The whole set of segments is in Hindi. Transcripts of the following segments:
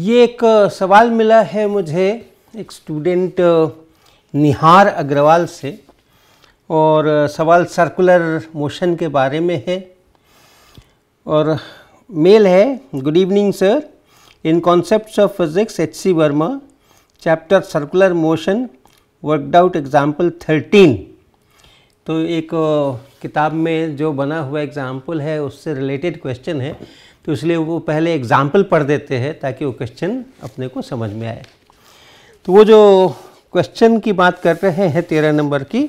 ये एक सवाल मिला है मुझे एक स्टूडेंट निहार अग्रवाल से और सवाल सर्कुलर मोशन के बारे में है और मेल है good evening sir in concepts of physics H C Verma chapter circular motion worked out example thirteen तो एक किताब में जो बना हुआ एग्ज़ाम्पल है उससे रिलेटेड क्वेश्चन है तो इसलिए वो पहले एग्ज़ाम्पल पढ़ देते हैं ताकि वो क्वेश्चन अपने को समझ में आए तो वो जो क्वेश्चन की बात कर रहे हैं तेरह नंबर की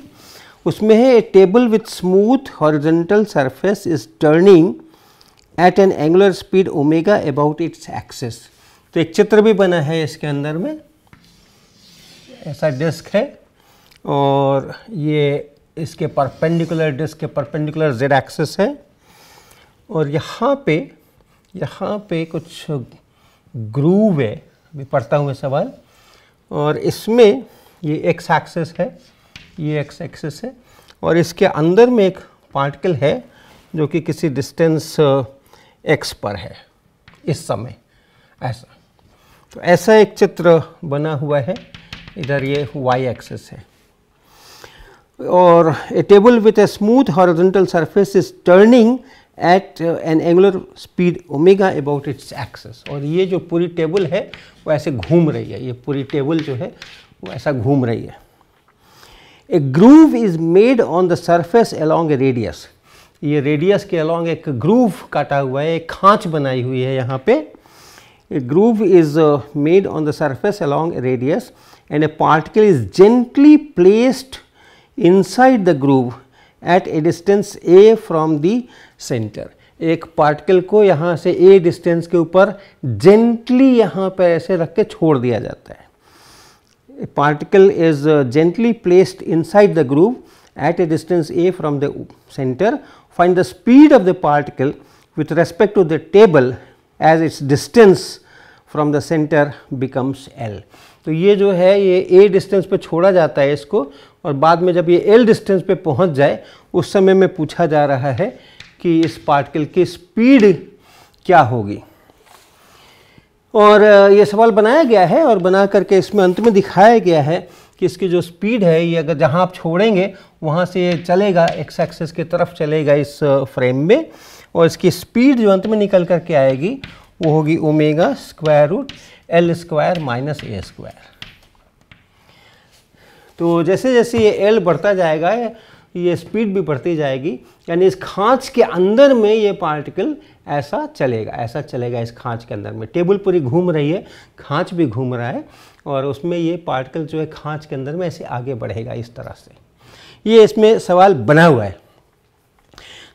उसमें है a table with smooth horizontal surface is turning at an angular speed omega about its axis तो एक चित्र भी बना है इसके अंदर में ऐसा डिस्क है और ये इसके परपेंडिकुलर डिस्क के परपेंडिकुलर जेड एक्सेस है और यहाँ पे यहाँ पे कुछ ग्रूव है अभी पढ़ता हूँ मैं सवाल और इसमें ये एक्स एक्सेस है ये एक्स एक्सेस है और इसके अंदर में एक पार्टिकल है जो कि किसी डिस्टेंस एक्स uh, पर है इस समय ऐसा तो ऐसा एक चित्र बना हुआ है इधर ये वाई एक्सेस है और a table with a smooth horizontal surface is turning at an angular speed omega about its axis और ये जो पूरी टेबल है वो ऐसे घूम रही है ये पूरी टेबल जो है वो ऐसा घूम रही है a groove is made on the surface along a radius ये रेडियस के अलॉन्ग एक ग्रूव काटा हुआ है एक खाँच बनाई हुई है यहाँ पे a groove is made on the surface along a radius and a particle is gently placed inside the groove at a distance a from the centre एक पार्टिकल को यहाँ से ए डिस्टेंस के ऊपर जेंटली यहाँ पर ऐसे रख के छोड़ दिया जाता है particle is gently placed inside the groove at a distance a from the centre find the speed of the particle with respect to the table as its distance from the centre becomes L तो ये जो है ये ए डिस्टेंस पे छोड़ा जाता है इसको और बाद में जब ये एल डिस्टेंस पे पहुंच जाए उस समय में पूछा जा रहा है कि इस पार्टिकल की स्पीड क्या होगी और ये सवाल बनाया गया है और बना करके इसमें अंत में दिखाया गया है कि इसकी जो स्पीड है ये अगर जहाँ आप छोड़ेंगे वहाँ से ये चलेगा एक्स एक्सेस की तरफ चलेगा इस फ्रेम में और इसकी स्पीड जो अंत में निकल करके आएगी वो होगी omega square root L square minus a square तो जैसे जैसे ये एल बढ़ता जाएगा ये स्पीड भी बढ़ती जाएगी यानी इस खांच के अंदर में ये पार्टिकल ऐसा चलेगा ऐसा चलेगा इस खांच के अंदर में टेबल पूरी घूम रही है खांच भी घूम रहा है और उसमें ये पार्टिकल जो है खांच के अंदर में ऐसे आगे बढ़ेगा इस तरह से ये इसमें सवाल बना हुआ है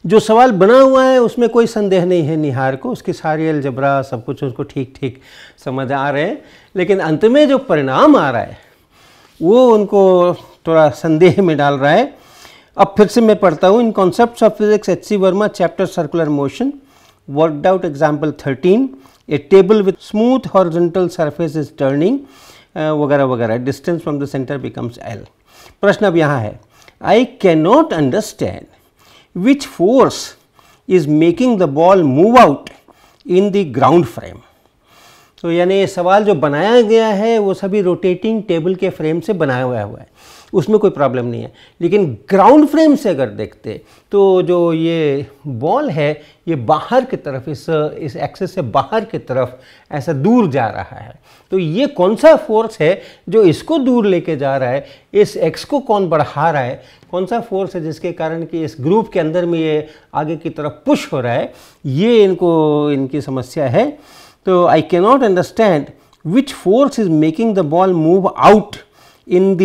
जो सवाल बना हुआ है उसमें कोई संदेह नहीं है निहार को उसकी सारी अलजबरा सब कुछ उसको ठीक ठीक समझ आ रहे हैं लेकिन अंत में जो परिणाम आ रहा है वो उनको थोड़ा संदेह में डाल रहा है अब फिर से मैं पढ़ता हूँ in concept of physics H C Verma chapter circular motion worked out example thirteen a table with smooth horizontal surface is turning वगैरह वगैरह distance from the centre becomes L प्रश्न अब यहाँ है I can not understand which force is making the ball move out in the ground frame तो यानी सवाल जो बनाया गया है वो सभी रोटेटिंग टेबल के फ्रेम से बनाया हुआ हुआ है उसमें कोई प्रॉब्लम नहीं है लेकिन ग्राउंड फ्रेम से अगर देखते तो जो ये बॉल है ये बाहर की तरफ इस इस एक्सेस से बाहर की तरफ ऐसा दूर जा रहा है तो ये कौन सा फोर्स है जो इसको दूर लेके जा रहा है इस एक्स को कौन बढ़ा रहा है कौन सा फोर्स है जिसके कारण कि इस ग्रुप के अंदर में ये आगे की तरफ पुश हो रहा है ये इनको इनकी समस्या है तो I can not understand which force is making the ball move out in the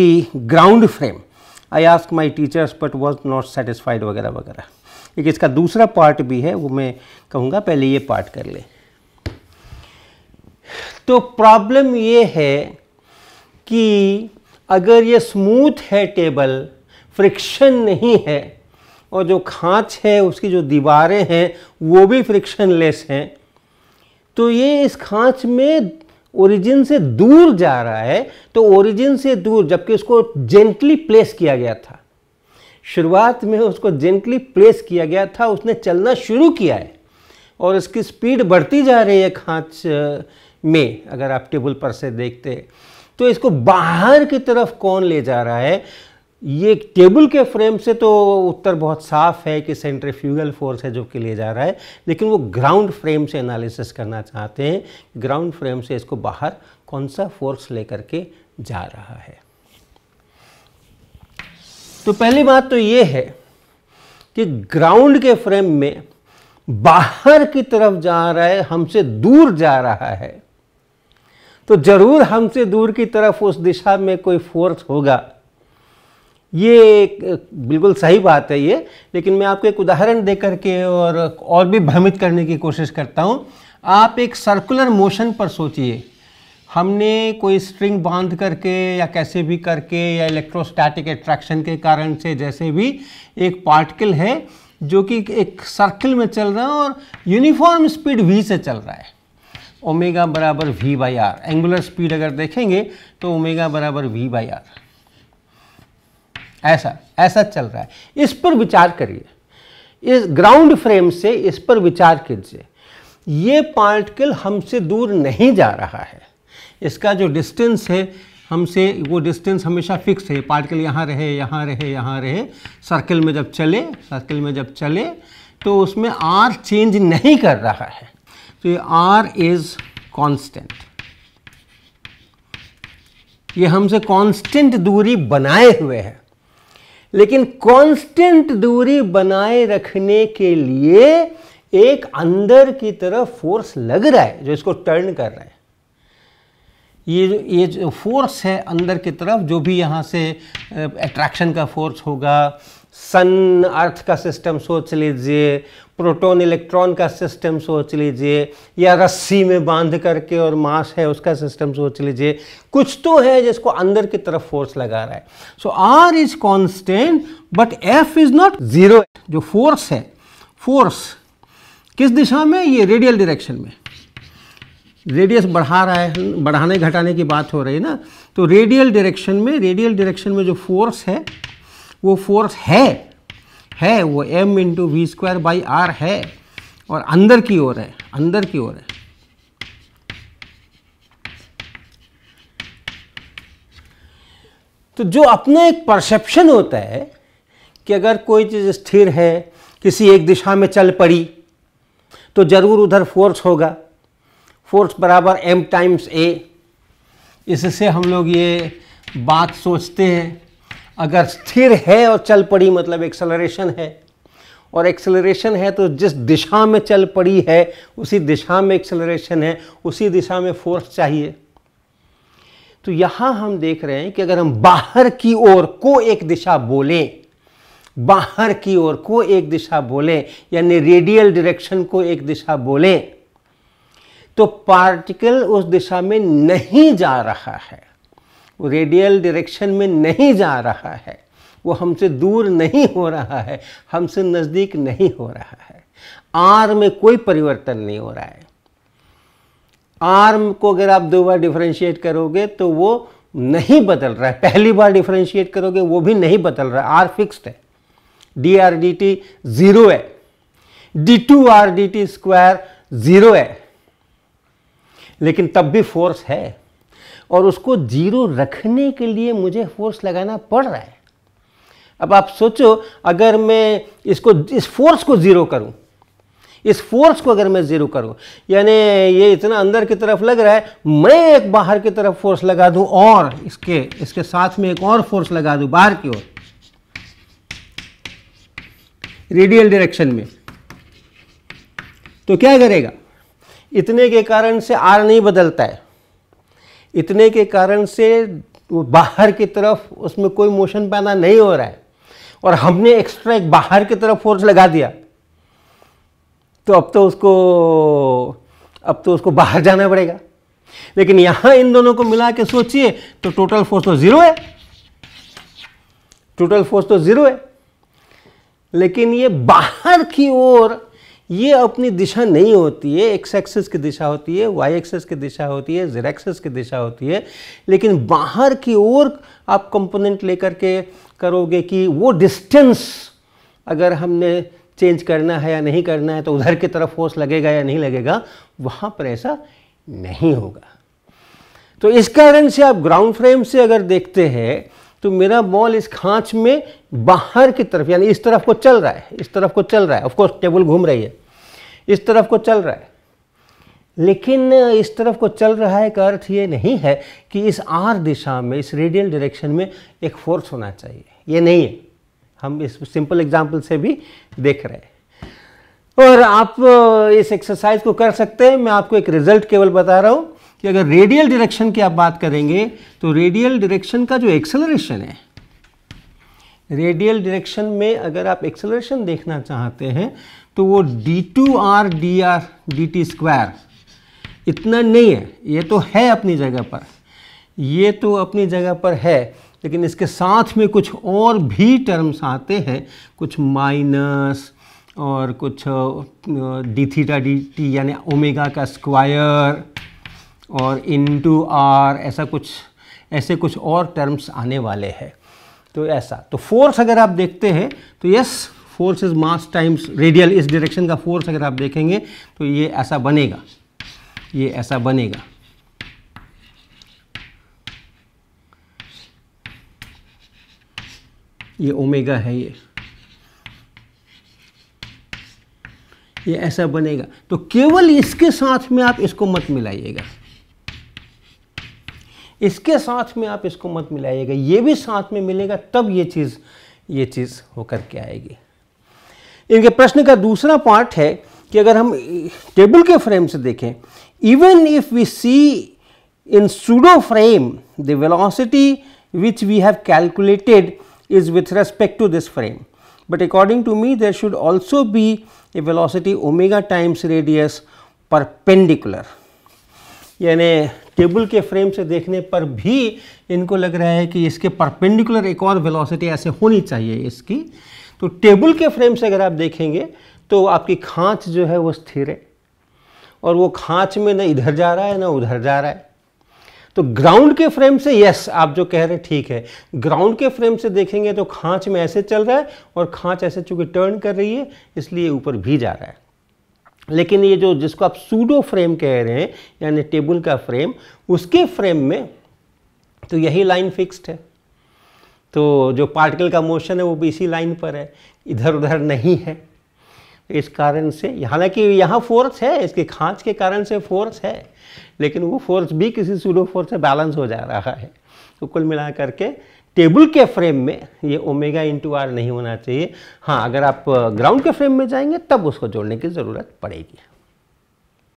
ground frame I ask my teachers but was not satisfied वगैरह वगैरह एक इसका दूसरा पार्ट भी है वो मैं कहूँगा पहले ये पार्ट कर ले तो प्रॉब्लम ये है कि अगर ये स्मूथ है टेबल फ्रिक्शन नहीं है और जो खाँच है उसकी जो दीवारें हैं वो भी फ्रिक्शन लेस हैं तो ये इस खांच में ओरिजिन से दूर जा रहा है तो ओरिजिन से दूर जबकि उसको जेंटली प्लेस किया गया था शुरुआत में उसको जेंटली प्लेस किया गया था उसने चलना शुरू किया है और इसकी स्पीड बढ़ती जा रही है खांच में अगर आप टेबल पर से देखते हैं तो इसको बाहर की तरफ कौन ले जा रहा है ये एक टेबल के फ्रेम से तो उत्तर बहुत साफ है कि सेंट्रीफ्यूगल फोर्स है जो कि ले जा रहा है लेकिन वो ग्राउंड फ्रेम से एनालिसिस करना चाहते हैं ग्राउंड फ्रेम से इसको बाहर कौन सा फोर्स लेकर के जा रहा है तो पहली बात तो ये है कि ग्राउंड के फ्रेम में बाहर की तरफ जा रहा है हमसे दूर जा रहा है तो ज़रूर हमसे दूर की तरफ उस दिशा में कोई फोर्स होगा ये बिल्कुल सही बात है ये लेकिन मैं आपको एक उदाहरण दे करके और और भी भ्रमित करने की कोशिश करता हूँ आप एक सर्कुलर मोशन पर सोचिए हमने कोई स्ट्रिंग बांध करके या कैसे भी करके या इलेक्ट्रोस्टैटिक एट्रैक्शन के कारण से जैसे भी एक पार्टिकल है जो कि एक सर्कल में चल रहा है और यूनिफॉर्म स्पीड वी से चल रहा है ओमेगा बराबर V by R angular speed अगर देखेंगे तो ओमेगा बराबर वी बाई आर ऐसा ऐसा चल रहा है इस पर विचार करिए इस ग्राउंड फ्रेम से इस पर विचार कीजिए ये पार्टिकल हमसे दूर नहीं जा रहा है इसका जो डिस्टेंस है हमसे वो डिस्टेंस हमेशा फिक्स है पार्टिकल यहाँ रहे यहाँ रहे यहाँ रहे सर्कल में जब चले सर्कल में जब चले तो उसमें आर चेंज नहीं कर रहा है तो ये आर इज कांस्टेंट ये हमसे कांस्टेंट दूरी बनाए हुए है लेकिन कांस्टेंट दूरी बनाए रखने के लिए एक अंदर की तरफ फोर्स लग रहा है जो इसको टर्न कर रहा है ये जो ये जो फोर्स है अंदर की तरफ जो भी यहाँ से अट्रैक्शन का फोर्स होगा सन अर्थ का सिस्टम सोच लीजिए प्रोटॉन इलेक्ट्रॉन का सिस्टम सोच लीजिए या रस्सी में बांध करके और मास है उसका सिस्टम सोच लीजिए कुछ तो है जिसको अंदर की तरफ फोर्स लगा रहा है so R is constant but F is not zero जो फोर्स है फोर्स किस दिशा में ये रेडियल डायरेक्शन में रेडियस बढ़ा रहा है बढ़ाने घटाने की बात हो रही है ना तो रेडियल डायरेक्शन में रेडियल डायरेक्शन में जो फोर्स है वो फोर्स है है वो M into V square by R है और अंदर की ओर है अंदर की ओर है तो जो अपना एक परसेप्शन होता है कि अगर कोई चीज़ स्थिर है किसी एक दिशा में चल पड़ी तो ज़रूर उधर फोर्स होगा फोर्स बराबर एम टाइम्स ए इससे हम लोग ये बात सोचते हैं अगर स्थिर है और चल पड़ी मतलब एक्सेलरेशन है और एक्सेलरेशन है तो जिस दिशा में चल पड़ी है उसी दिशा में एक्सेलरेशन है उसी दिशा में फोर्स चाहिए तो यहाँ हम देख रहे हैं कि अगर हम बाहर की ओर को एक दिशा बोलें बाहर की ओर को एक दिशा बोलें यानी रेडियल डायरेक्शन को एक दिशा बोलें तो पार्टिकल उस दिशा में नहीं जा रहा है रेडियल डायरेक्शन में नहीं जा रहा है वो हमसे दूर नहीं हो रहा है हमसे नज़दीक नहीं हो रहा है आर में कोई परिवर्तन नहीं हो रहा है आर्म को अगर आप दो बार डिफ्रेंशिएट करोगे तो वो नहीं बदल रहा है पहली बार डिफ्रेंशिएट करोगे वो भी नहीं बदल रहा है आर फिक्स्ड है D R D T zero है D two R D T square zero है लेकिन तब भी फोर्स है और उसको जीरो रखने के लिए मुझे फोर्स लगाना पड़ रहा है अब आप सोचो अगर मैं इसको इस फोर्स को ज़ीरो करूं इस फोर्स को अगर मैं ज़ीरो करूं यानी ये इतना अंदर की तरफ लग रहा है मैं एक बाहर की तरफ फोर्स लगा दूं और इसके इसके साथ में एक और फोर्स लगा दूं बाहर की ओर रेडियल डायरेक्शन में तो क्या करेगा इतने के कारण से आर नहीं बदलता है इतने के कारण से बाहर की तरफ उसमें कोई मोशन पैदा नहीं हो रहा है और हमने एक्स्ट्रा एक बाहर की तरफ फोर्स लगा दिया तो अब तो उसको अब तो उसको बाहर जाना पड़ेगा लेकिन यहां इन दोनों को मिला के सोचिए तो टोटल फोर्स तो ज़ीरो है टोटल फोर्स तो ज़ीरो है लेकिन ये बाहर की ओर ये अपनी दिशा नहीं होती है एक्स एक्सेस की दिशा होती है वाई एक्सेस की दिशा होती है जेड एक्सेस की दिशा होती है लेकिन बाहर की ओर आप कंपोनेंट लेकर के करोगे कि वो डिस्टेंस अगर हमने चेंज करना है या नहीं करना है तो उधर की तरफ फोर्स लगेगा या नहीं लगेगा वहाँ पर ऐसा नहीं होगा तो इस कारण से आप ग्राउंड फ्रेम से अगर देखते हैं तो मेरा बॉल इस खांच में बाहर की तरफ यानी इस तरफ को चल रहा है इस तरफ को चल रहा है ऑफकोर्स टेबल घूम रही है इस तरफ को चल रहा है लेकिन इस तरफ को चल रहा है का अर्थ ये नहीं है कि इस आर दिशा में इस रेडियल डायरेक्शन में एक फोर्स होना चाहिए ये नहीं है हम इस सिंपल एग्जाम्पल से भी देख रहे हैं और आप इस एक्सरसाइज को कर सकते हैं मैं आपको एक रिजल्ट केवल बता रहा हूँ कि अगर रेडियल डायरेक्शन की आप बात करेंगे तो रेडियल डायरेक्शन का जो एक्सेलरेशन है रेडियल डायरेक्शन में अगर आप एक्सेलरेशन देखना चाहते हैं तो वो D two R D R D T square इतना नहीं है ये तो है अपनी जगह पर ये तो अपनी जगह पर है लेकिन इसके साथ में कुछ और भी टर्म्स आते हैं कुछ माइनस और कुछ डी थीटा डी टी यानी ओमेगा का स्क्वायर और इन टू आर ऐसा कुछ ऐसे कुछ और टर्म्स आने वाले हैं तो ऐसा तो फोर्स अगर आप देखते हैं तो yes force is mass times radial इस डायरेक्शन का फोर्स अगर आप देखेंगे तो ये ऐसा बनेगा ये ऐसा बनेगा ये ओमेगा है ये ये ऐसा बनेगा तो केवल इसके साथ में आप इसको मत मिलाइएगा इसके साथ में आप इसको मत मिलाइएगा ये भी साथ में मिलेगा तब ये चीज़ ये चीज़ होकर के आएगी इनके प्रश्न का दूसरा पार्ट है कि अगर हम टेबल के फ्रेम से देखें even if we see in pseudo frame the velocity which we have calculated is with respect to this frame but according to me there should also be a velocity omega times radius perpendicular यानी टेबल के फ्रेम से देखने पर भी इनको लग रहा है कि इसके परपेंडिकुलर एक और वेलोसिटी ऐसे होनी चाहिए इसकी तो टेबल के फ्रेम से अगर आप देखेंगे तो आपकी खाँच जो है वो स्थिर है और वो खाँच में ना इधर जा रहा है ना उधर जा रहा है तो ग्राउंड के फ्रेम से यस आप जो कह रहे हैं ठीक है ग्राउंड के फ्रेम से देखेंगे तो खाँच में ऐसे चल रहा है और खाँच ऐसे चूंकि टर्न कर रही है इसलिए ऊपर भी जा रहा है लेकिन ये जो जिसको आप सूडो फ्रेम कह रहे हैं यानी टेबल का फ्रेम उसके फ्रेम में तो यही लाइन फिक्स्ड है तो जो पार्टिकल का मोशन है वो भी इसी लाइन पर है इधर उधर नहीं है इस कारण से हालांकि यहाँ फोर्स है इसके खांच के कारण से फोर्स है लेकिन वो फोर्स भी किसी सूडो फोर्स से बैलेंस हो जा रहा है तो कुल मिला करके टेबल के फ्रेम में ये ओमेगा इंटू आर नहीं होना चाहिए हाँ अगर आप ग्राउंड के फ्रेम में जाएंगे तब उसको जोड़ने की ज़रूरत पड़ेगी